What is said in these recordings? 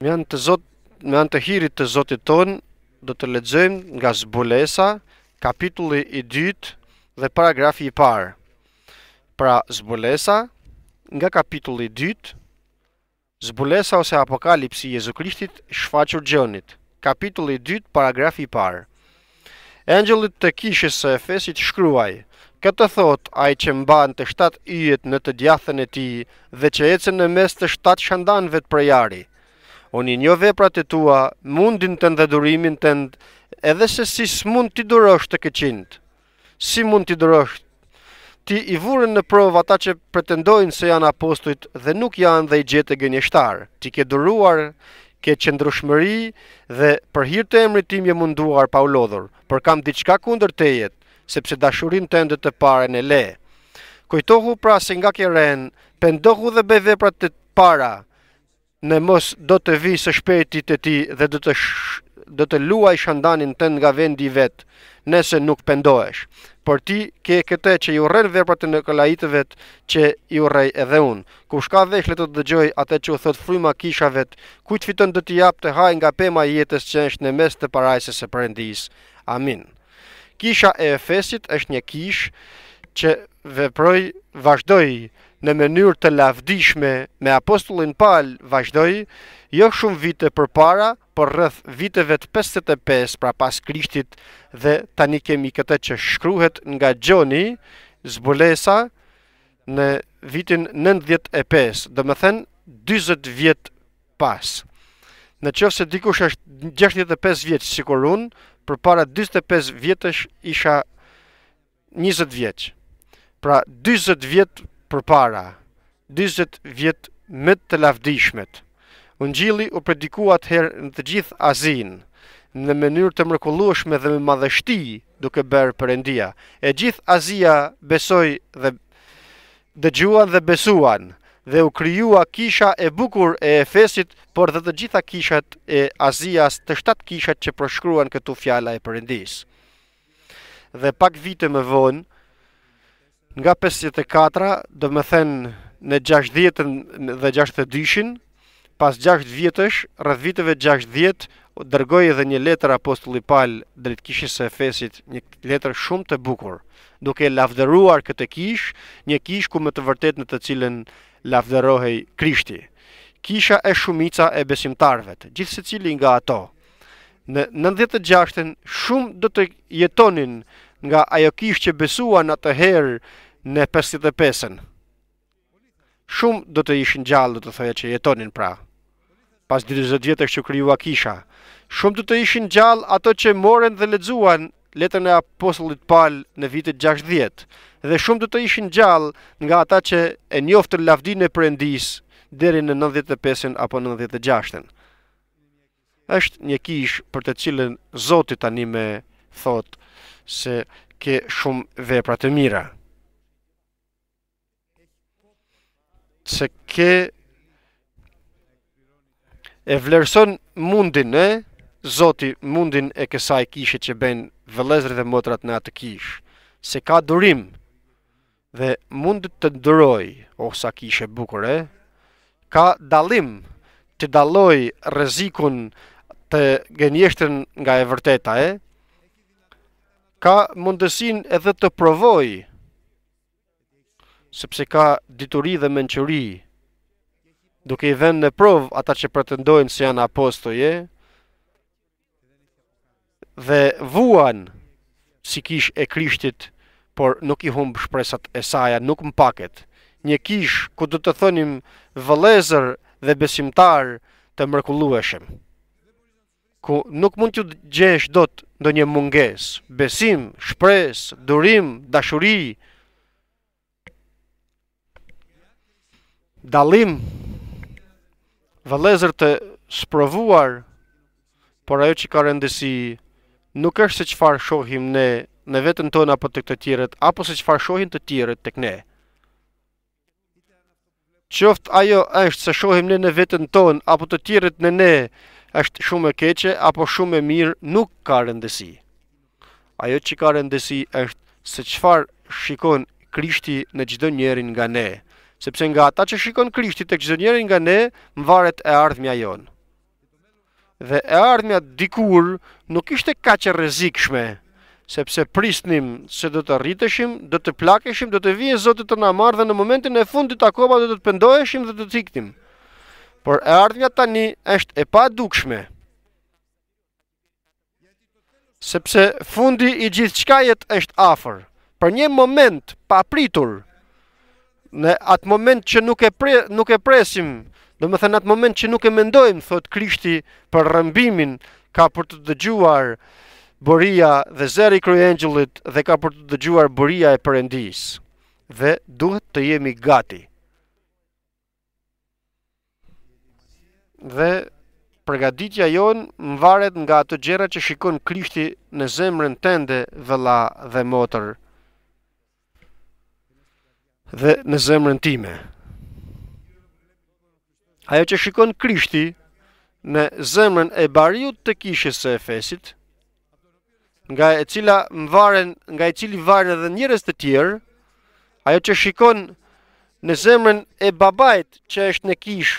Me anë të Zot, me anë të hirit të Zotit ton, do të lexojmë nga zbulesa, kapitulli i dytë dhe paragrafi i parë. Pra zbulesa nga kapitulli i dytë, zbulesa ose apokalipsi i Jezu Krishtit shfaqur gjonit. Kapitulli i dytë, paragrafi i parë. Angjëllit të kishës së Efesit shkruaj: Këtë thot ai që mban të shtatë yjet në të djathën e tij dhe që ecën në mes të shtatë shandanëve të prejari, Oni një veprat e tua, mundin të ndhedurimin të ndë, edhe se si s'mund t'i dërësh të këqindë. Si mund t'i dërësh? Ti i vurën në provë ata që pretendojnë se janë apostuit dhe nuk janë dhe i gjetë e gënjështarë. Ti ke dëruar, ke qëndrushmëri dhe për hirtë të emri tim je munduar pa u lodhur, për kam diçka kunder të jetë, sepse dashurin të ndë të pare në le. Kojtohu pra se nga kjerën, pendohu dhe bej veprat të para, në mos do të vi së shpetit të ti dhe do të, sh, do të luaj shandanin të nga vendi vetë, nëse nuk pëndoesh. Por ti ke këte që ju rrën veprat të në kalajit vetë që ju rrëj edhe unë. Ku shka vesh të të dëgjoj atë që u thot fryma kisha vetë, ku të fiton do të japë të haj nga pema jetës që është në mes të parajsës së përëndis. Amin. Kisha e Efesit është një kishë që veproj vazhdoj në mënyrë të lavdishme me apostullin Paul vazhdoi jo shumë vite përpara, por rreth viteve të 55 pra pas Krishtit dhe tani kemi këtë që shkruhet nga Gjoni, Zbulesa në vitin 95, do të thënë 40 vjet pas. Në qofë se dikush është 65 vjetë si kur unë, për para 25 vjetë isha 20 vjetë. Pra 20 vjetë për para, 20 vjetë më të lavdishmet. Unë gjili u predikuat herë në të gjithë azinë, në mënyrë të mrekullueshme dhe me madhështi duke bërë përëndia. E gjithë Azia besoj dhe dëgjuan dhe besuan dhe u kryua kisha e bukur e efesit, por dhe të gjitha kishat e Azias të shtatë kishat që përshkruan këtu fjala e përëndis. Dhe pak vite më vonë, nga 54, do më thënë në 60 dhe 62-shin, pas 6 vjetësh, rrëth viteve 60 vjetë, dërgoj edhe një letër apostulli palë drejt kishës e fesit, një letër shumë të bukur, duke lafderuar këtë kish, një kish ku më të vërtet në të cilën lavderohej krishti. Kisha e shumica e besimtarve, gjithë se cili nga ato. Në 96-ën shumë do të jetonin nga ajo kishë që besuan atë herë në 55-ën. Shumë do të ishin gjallë, do të thëja që jetonin pra, pas 20 vjetë është që kryua kisha. Shumë do të ishin gjallë ato që moren dhe ledzuan letën e apostolit palë në vitët 60, dhe shumë do të ishin gjallë nga ata që e njoftë të lavdin e përëndisë deri në 95-ën apo 96-ën. është një kishë për të cilën Zotit tani thotë, se ke shumë vepra të mira. Se ke e vlerëson mundin, e? Zoti mundin e kësaj kishe që ben vëlezrë dhe motrat në atë kishë, se ka durim dhe mund të ndëroj, o sa kishe bukur, e? Ka dalim të daloj rrezikun të genjeshtën nga e vërteta, e? Eh? ka mundësin edhe të provoj, sepse ka dituri dhe menqëri, duke i dhenë në provë ata që pretendojnë se janë apostoje, dhe vuan si kish e krishtit, por nuk i humbë shpresat e saja, nuk më paket. Një kish ku du të thonim vëlezër dhe besimtar të mërkullueshem ku nuk mund t'ju gjesh do të një munges, besim, shpres, durim, dashuri, dalim, vëlezër të sprovuar, por ajo që ka rëndësi nuk është se qëfar shohim ne në vetën tonë apo të këtë tjiret, apo se qëfar shohim të tjiret të këne. Qoftë ajo është se shohim ne në vetën tonë apo të tjiret në ne, është shumë e keqe apo shumë e mirë nuk ka rëndësi. Ajo që ka rëndësi është se qëfar shikon krishti në gjithë njerin nga ne, sepse nga ta që shikon krishti të gjithë njerin nga ne, më varet e ardhëmja jonë. Dhe e ardhëmja dikur nuk ishte ka që rezikshme, sepse prisnim se do të rriteshim, do të plakeshim, do të vijë zotit të namarë dhe në momentin e fundit akoba do të pëndoheshim dhe do të ciktim por ardhja tani është e pa dukshme. Sepse fundi i gjithë qkajet është afer. Për një moment pa pritur, në atë moment që nuk e, pre, nuk e presim, dhe më thënë atë moment që nuk e mendojmë, thot Krishti për rëmbimin, ka për të dëgjuar bëria dhe zeri kryengjullit dhe ka për të dëgjuar bëria e përendis. Dhe duhet të jemi gati. dhe përgatitja jonë më varet nga të gjera që shikon krishti në zemrën tënde vëlla dhe motër dhe në zemrën time. Ajo që shikon krishti në zemrën e bariut të kishës së Efesit, nga e cila mvaren nga e cili varen edhe njërës të tjerë, ajo që shikon në zemrën e babajt që është në kishë,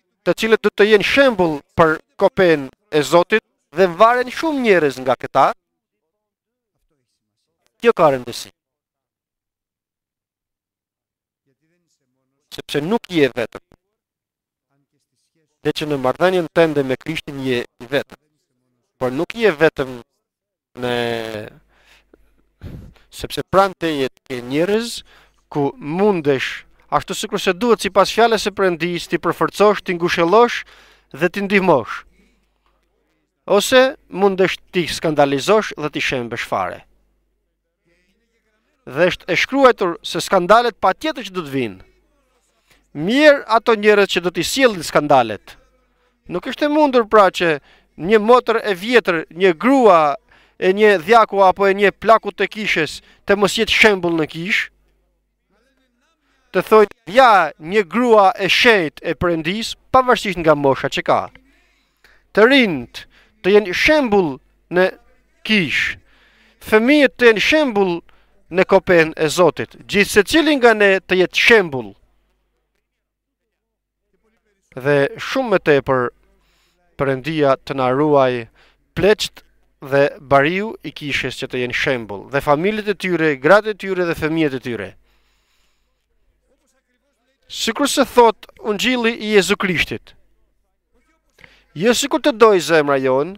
të cilët do të jenë shëmbull për kopën e Zotit dhe varen shumë njerëz nga këta. Kjo ka rëndësi. Sepse nuk je vetëm. Dhe që në mardhenjën të ndë me krishtin je vetëm. Por nuk je vetëm në... Sepse pranë të jetë njërez, ku mundesh ashtu si kërse duhet si pas fjales e përëndis, ti përfërcosh, ti ngushelosh dhe ti ndihmosh. Ose mund ti skandalizosh dhe ti shemë bëshfare. Dhe është e shkruajtur se skandalet pa tjetër që du të vinë. Mirë ato njerët që du të i silë skandalet. Nuk është e mundur pra që një motër e vjetër, një grua, e një dhjaku apo e një plaku të kishës të mos jetë shembul në kishë, të thojë ja një grua e shet e prendis, pavarësisht nga mosha që ka. Të rinjt të jenë shembull në kish. Fëmijët të jenë shembull në kopën e Zotit. Gjithë cilin nga ne të jetë shembull. Dhe shumë më tepër përëndia të na ruaj pleqt dhe bariu i kishës që të jenë shembull dhe familjet e tyre, gratë e tyre dhe fëmijët e tyre sikur se thot unë gjili i Jezu Krishtit. Jo sikur kur të doj zemra jon,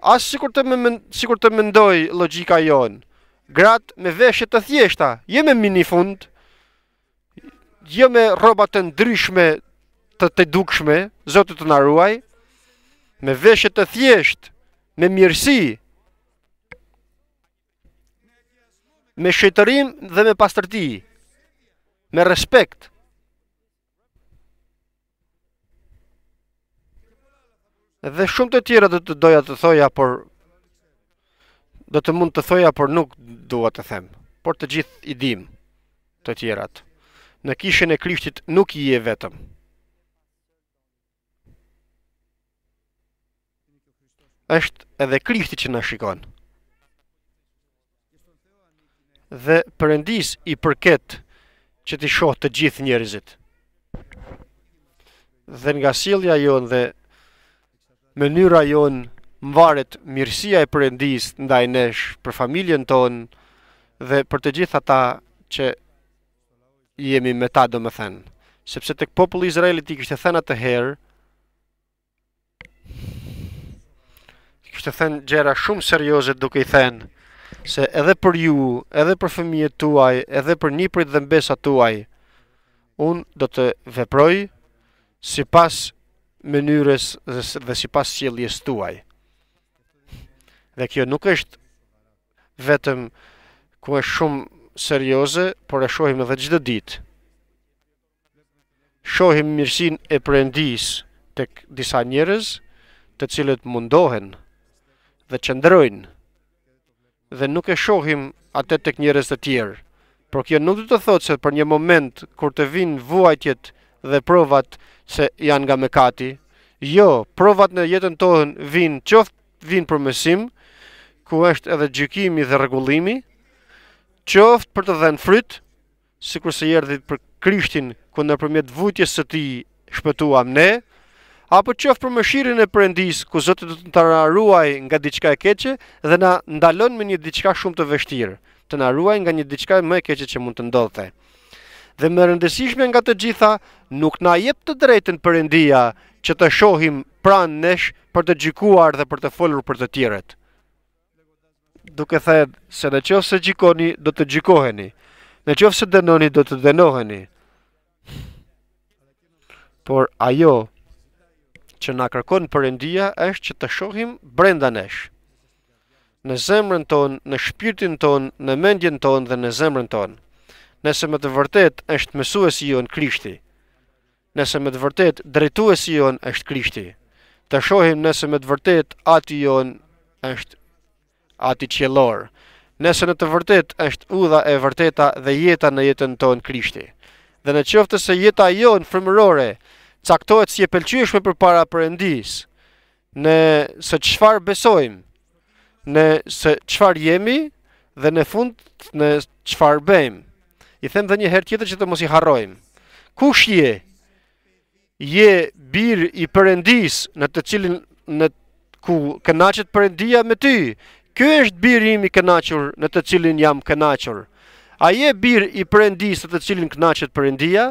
as sikur kur të, me, si të mendoj logika jon, grat me veshët të thjeshta, jo me minifund, fund, jo me robat të ndryshme të të dukshme, zotë të naruaj, me veshët të thjesht, me mirësi, me shëtërim dhe me pastërti, me respekt, dhe shumë të tjera do të doja të thoja, por do të mund të thoja, por nuk dua të them, por të gjithë i dim të tjerat. Në kishën e krishtit nuk i e vetëm. është edhe krishti që në shikon. Dhe përëndis i përket që t'i shohë të gjithë njerëzit. Dhe nga silja jonë dhe mënyra jonë mvaret mirësia e përëndis ndaj nesh për familjen tonë dhe për të gjitha ta që jemi me ta do më thenë. Sepse të këpopulli Izraelit i kështë të thena të herë, kështë të thenë gjera shumë serioze duke i thenë, se edhe për ju, edhe për fëmije tuaj, edhe për një prit dhe mbesa tuaj, unë do të veproj si pas mënyrës dhe si pas qëlljes tuaj. Dhe kjo nuk është vetëm ku është shumë serioze, por e shohim edhe gjithë ditë. Shohim mirësin e përëndis të disa njërez të cilët mundohen dhe qëndrojnë dhe nuk e shohim atë të njërez të tjerë. Por kjo nuk du të thotë se për një moment kur të vinë vuajtjet dhe provat se janë nga mëkati. Jo, provat në jetën tonë vijnë qoftë vijnë për mësim, ku është edhe gjykimi dhe rregullimi, qoftë për të dhënë fryt, sikur se jerdhit për Krishtin ku nëpërmjet vujtjes së tij shpëtuam ne, apo qoftë për mëshirën e Perëndis, ku Zoti do të na ruaj nga diçka e keqe dhe na ndalon me një diçka shumë të vështirë, të na ruaj nga një diçka më e keqe që mund të ndodhte dhe më rëndësishme nga të gjitha nuk na jep të drejtën për endia që të shohim pranë nesh për të gjikuar dhe për të folur për të tjiret. Duke thedë se në qofë se gjikoni, do të gjikoheni, në qofë se denoni, do të denoheni. Por ajo që na kërkon për endia është që të shohim brenda nesh, në zemrën tonë, në shpirtin tonë, në mendjen tonë dhe në zemrën tonë nëse me të vërtet është mësuesi jonë Krishti. Nëse me të vërtet drejtuesi jonë është Krishti. Të shohim nëse me të vërtet ati jonë është ati qjellor. Nëse në të vërtet është udha e vërteta dhe jeta në jetën tonë Krishti. Dhe në qoftë se jeta jonë frymërore caktohet si e pëlqyeshme përpara Perëndis, në se çfarë besojmë, në se çfarë jemi dhe në fund në çfarë bëjmë. I them dhe një herë tjetër që të mos i harrojmë. Kush je? Je bir i Perëndis, në të cilin në ku kënaqet Perëndia me ty. Ky është biri im i kënaqur, në të cilin jam kënaqur. A je bir i Perëndis, në të cilin kënaqet Perëndia?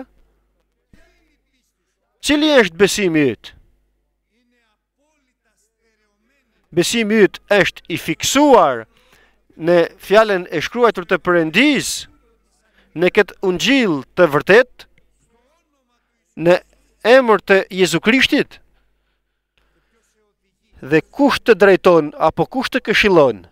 Cili është besimi yt? Besimi yt është i fiksuar në fjalën e shkruar të Perëndis në këtë ungjill të vërtet në emër të Jezu Krishtit dhe kush të drejton apo kush të këshillon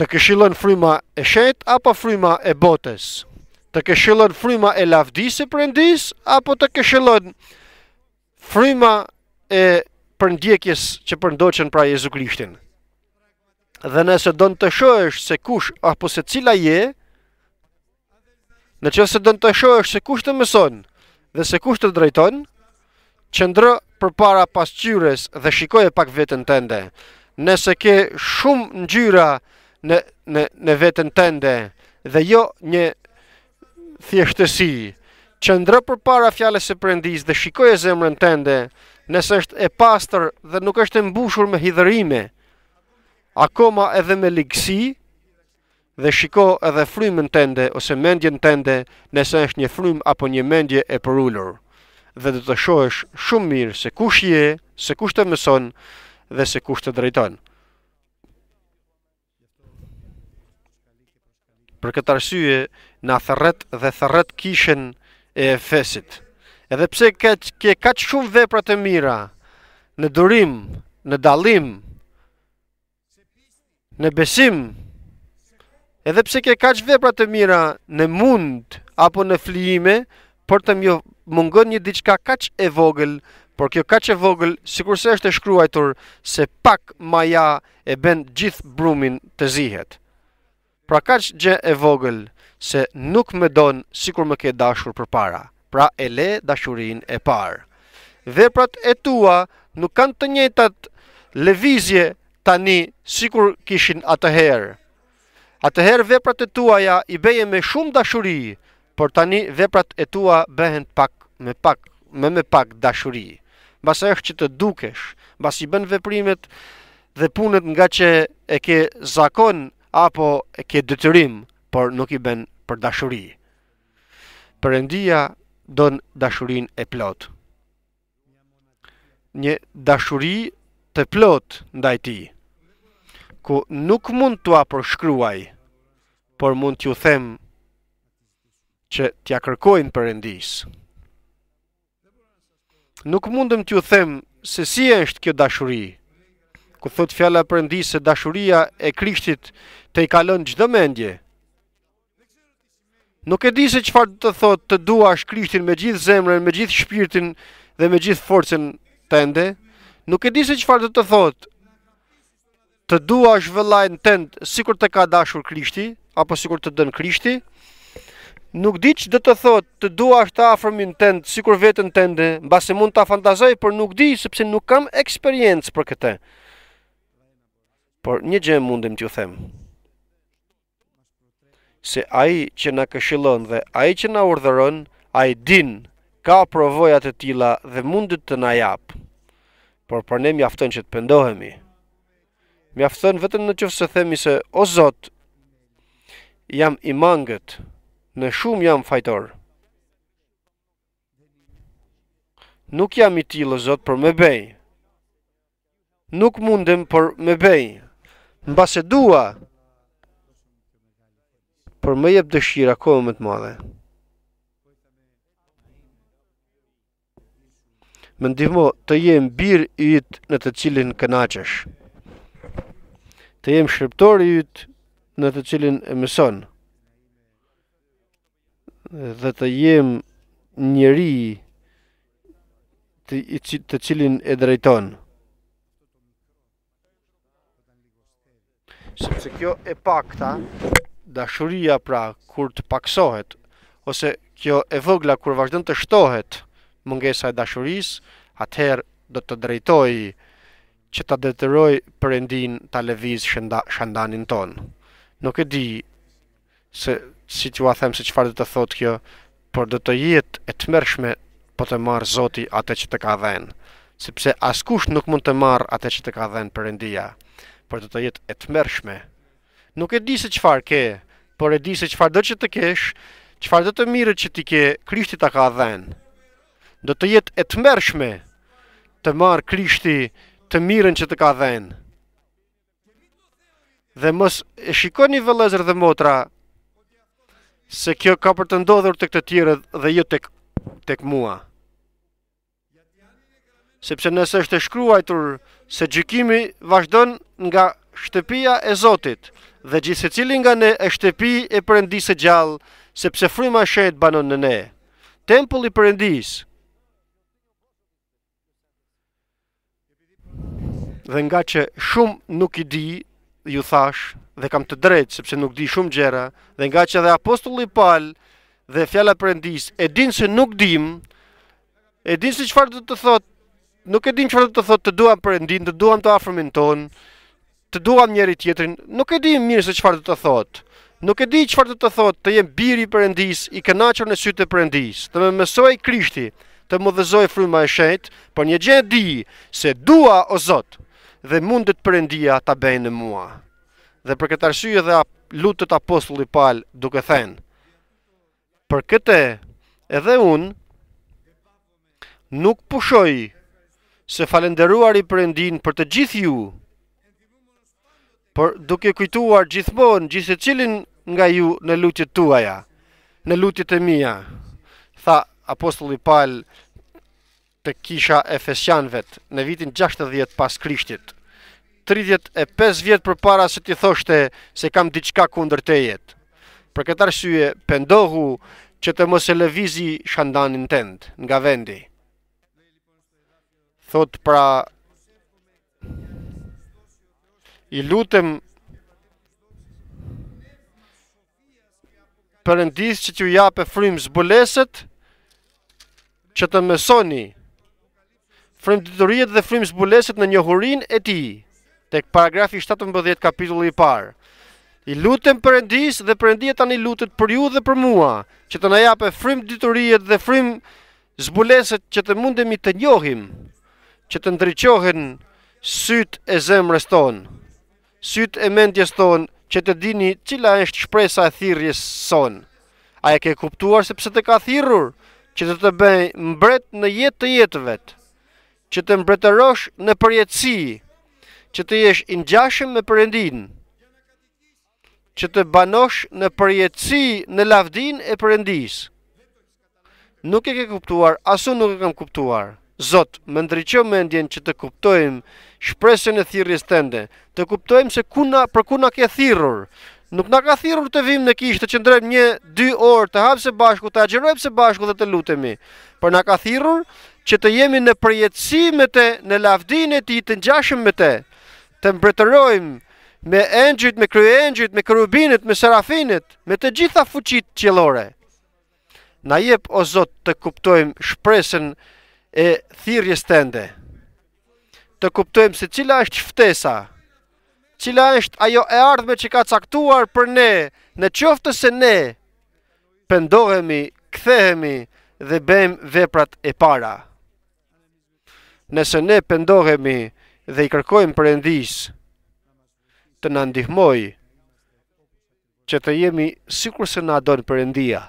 të këshillon fryma e shet apo fryma e botës të këshillon fryma e lavdisë e prendis apo të këshilon fryma e për ndjekjes që përndoqen pra Jezu Krishtin. Dhe nëse në të shohesh se kush apo se cila je, në që se në të shohesh se kush të mëson dhe se kush të drejton, që ndrë për para pasqyres dhe shikoj e pak vetën tënde. Nëse ke shumë njyra në, në, në vetën tënde dhe jo një thjeshtësi, që ndrë për para fjales e përëndis dhe shikoj e zemrën tënde, nëse është e pastër dhe nuk është e mbushur me hidhërime, akoma edhe me ligësi, dhe shiko edhe frymën tënde ose mendjen tënde nëse është një frym apo një mendje e përullur. Dhe dhe të shohësh shumë mirë se kush je, se kush të mëson dhe se kush të drejton. Për këtë arsye, na thërret dhe thërret kishen e efesit. Edhe pse ke ke kaq shumë vepra të mira në durim, në dallim, në besim. Edhe pse ke kaq vepra të mira në mund apo në flijime, por të më mungon një diçka kaq e vogël, por kjo kaq e vogël sikurse është e shkruar se pak maja e bën gjithë brumin të zihet. Pra kaq gjë e vogël se nuk më don sikur më ke dashur përpara pra e le dashurin e parë. Veprat e tua nuk kanë të njëtat levizje tani si kur kishin atëherë. Atëherë veprat e tua ja i beje me shumë dashuri, por tani veprat e tua behen pak me pak, me me pak dashuri. Basë është që të dukesh, basë i bën veprimet dhe punët nga që e ke zakon apo e ke dëtyrim, por nuk i bën për dashuri. Përëndia don dashurin e plot. Një dashuri të plot ndaj ti, ku nuk mund të apërshkruaj, por mund t'ju them që t'ja kërkojnë përëndis. Nuk mundëm t'ju them se si është kjo dashuri, ku thot fjalla përëndis se dashuria e krishtit të i kalon gjdo mendje, Nuk e di se çfarë do të thotë të duash Krishtin me gjithë zemrën, me gjithë shpirtin dhe me gjithë forcën tënde. Nuk e di se çfarë do të thotë. Të duash vëllain tënd sikur të ka dashur Krishti, apo sikur të dën Krishti. Nuk di ç'do të thotë të duash të afërmin tënd sikur veten tënde, mbasë mund ta fantazoj por nuk di sepse nuk kam eksperiencë për këtë. Por një gjë mundem t'ju them se ai që na këshillon dhe ai që na urdhëron, ai din ka provoja të tilla dhe mund të na jap. Por për ne mjafton që të pendohemi. Mjafton vetëm në qëfë themi se, o Zot, jam i mangët, në shumë jam fajtor. Nuk jam i tillë Zot, për me bej. Nuk mundem, për me bej. Në base dua, por më jep dëshirë akoma më të madhe. Më ndihmo të jem bir i yt në të cilin kënaqesh. Të jem shërbëtor i yt në të cilin e mëson. Dhe të jem njëri të, të cilin e drejton. Sepse kjo e pakta, dashuria pra kur të paksohet ose kjo e vogla kur vazhdon të shtohet mungesa e dashurisë, atëherë do të drejtoj që ta detyroj Perëndin ta lëviz shënda, shëndanin ton. Nuk e di se si t'ju a them se çfarë do të thotë kjo, por do të jetë e tmerrshme po të marr Zoti atë që të ka dhënë, sepse askush nuk mund të marr atë që të ka dhënë Perëndia, por do të jetë e tmerrshme nuk e di se çfarë ke, por e di se çfarë do që të kesh, çfarë do të mirë që ti ke, Krishti ta ka dhënë. Do të jetë e tmerrshme të marr Krishti të mirën që të ka dhënë. Dhe mos e shikoni vëllezër dhe motra se kjo ka për të ndodhur tek të tjere dhe jo tek tek mua. Sepse nëse është e shkruajtur se gjykimi vazhdon nga shtëpia e Zotit, dhe gjithë se cilin nga ne e shtepi e përëndis e gjallë, sepse fryma shetë banon në ne. Tempulli përëndis. Dhe nga që shumë nuk i di, ju thash, dhe kam të drejtë, sepse nuk di shumë gjera, dhe nga që dhe apostulli palë dhe fjalla përëndis, e din se nuk dim, e din se qëfar të të thot, nuk e din qëfar të të thot, të duham përëndin, të duham të afrëmin tonë, të duam njëri tjetrin, nuk e di mirë se çfarë do të thotë. Nuk e di çfarë do të thotë të jem biri i Perëndis, i kënaqur në sytë të Perëndis, të më mësoj Krishti, të më dhëzoj fryma e shenjtë, por një gjë e di se dua o Zot dhe mundet Perëndia ta bëjë në mua. Dhe për këtë arsye dhe lutet apostulli Paul duke thënë Për këtë edhe unë nuk pushoj se falenderuar i për të gjithë ju, por duke kujtuar gjithmonë gjithse cilin nga ju në lutjet tuaja, në lutjet e mija, tha apostulli Paul te kisha efesianëve në vitin 60 pas Krishtit. 35 vjet përpara se ti thoshte se kam diçka kundër teje. Për këtë arsye pendohu që të mos e lëvizi shandanin tënd nga vendi. Thot pra i lutëm përëndis që t'ju jape frim zbuleset, që të mësoni frimë dytërijet dhe frim zbuleset në njohurin e ti, tek paragrafi 17 kapitulli i parë. I lutëm përëndis dhe përëndia tani lutët për ju dhe për mua, që të në jape frimë dytërijet dhe frim zbuleset që të mundemi të njohim, që të ndryqohen sytë e zemë rëstonë sytë e mendjes tonë që të dini cila është shpresa e thirrjes sonë. A e ke kuptuar se pse të ka thirrur? Që të të bëj mbret në jetë të jetëve. Që të mbretërosh në përjetësi. Që të jesh i ngjashëm me Perëndin. Që të banosh në përjetësi në lavdin e Perëndis. Nuk e ke kuptuar, asu nuk e kam kuptuar. Zot, më ndriqo mendjen që të kuptojmë shpresën e thirrjes tënde, të kuptojmë se ku na për ku na ke thirrur. Nuk na ka thirrur të vim në kishë të qëndrojmë një 2 orë të hapse bashku, të agjërojmë së bashku dhe të lutemi. Por na ka thirrur që të jemi në përjetësi me të, në lavdinë e ti të ngjashëm me të, të mbretërojmë me engjit, me kryengjëjt, me kerubinët, me serafinët, me të gjitha fuqitë qiellore. Na jep o Zot të kuptojmë shpresën e e thirjes tënde. Të kuptojmë se cila është ftesa, cila është ajo e ardhme që ka caktuar për ne, në qoftë se ne pëndohemi, kthehemi dhe bëjmë veprat e para. Nëse ne pëndohemi dhe i kërkojmë për endis të na ndihmoj që të jemi sikur se në don për endia.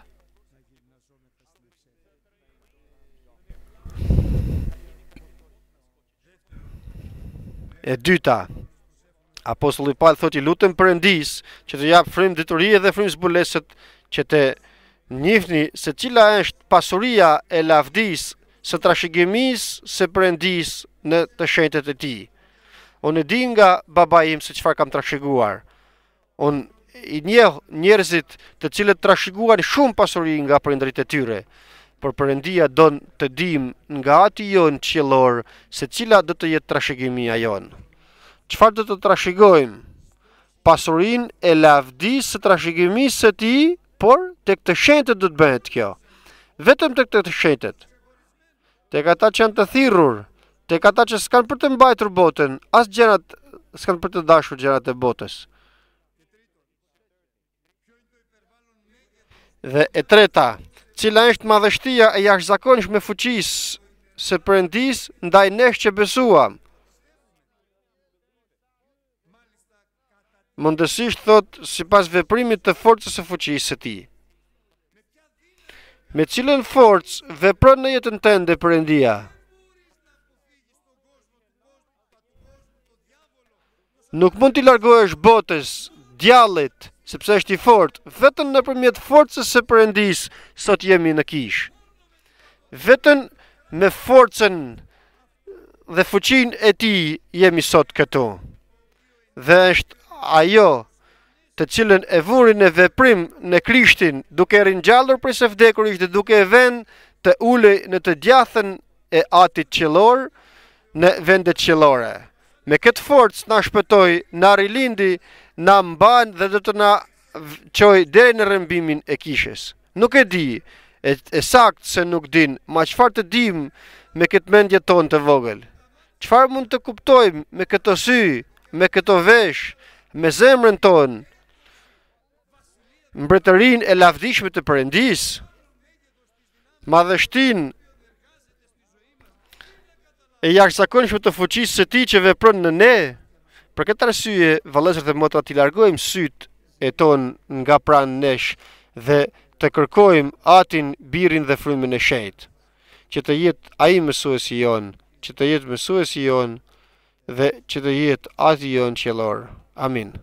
E dyta, apostulli Paul thotë i lutem Perëndis që të jap frym detyri dhe frym zbulesët që të njihni se cila është pasuria e lavdis së trashëgimisë së Perëndis në të shëndetet e tij. Unë di nga baba im se çfarë kam trashëguar. Unë i njeh njerëzit të cilët trashëguan shumë pasuri nga prindërit e tyre por përëndia do të dim nga ati jonë qëllor se cila do të jetë trashegimi a jonë. Qëfar do të trashegojmë? Pasurin e lavdi së trashegimi së ti, por të këtë shetët do të bëhet kjo. Vetëm të këtë shetët. Të këta që janë të thirur, të këta që s'kanë për të mbajtër botën, asë gjenat s'kanë për të dashur gjenat e botës. Dhe e treta, cila është madhështia e jashtëzakonsh me fuqis se përëndis ndaj nesh që besuam. Mëndësisht thot si pas veprimit të forcës e fuqis e ti. Me cilën forcë vepron në jetën tënde përëndia? Nuk mund t'i largohesh botës, djallit, sepse është i fort, vetën në përmjet forcës së përëndis, sot jemi në kish. Vetën me forcën dhe fuqin e ti jemi sot këto. Dhe është ajo të cilën e vurin e veprim në krishtin, duke rinë gjallur për se vdekur ishte, duke ven të ule në të djathën e atit qëlor në vendet qëlore. Me këtë forcë në shpëtoj në rilindi, në mbanë dhe do të në qoj dhere në rëmbimin e kishës. Nuk e di, e, e sakt se nuk din, ma qëfar të dim me këtë mendje tonë të vogël? Qëfar mund të kuptojmë me këto sy, me këto vesh, me zemrën tonë, mbretërin e lavdishme të përendis, madhështin e jakë të fuqisë së ti që veprën në ne, Për këtë arsye, vallëzërt e motra ti largojmë syt e ton nga pranë nesh dhe të kërkojmë atin, birin dhe frymën e shejt, që të jetë ai mësuesi jon, që të jetë mësuesi jon dhe që të jetë ati jon qjellor. Amin.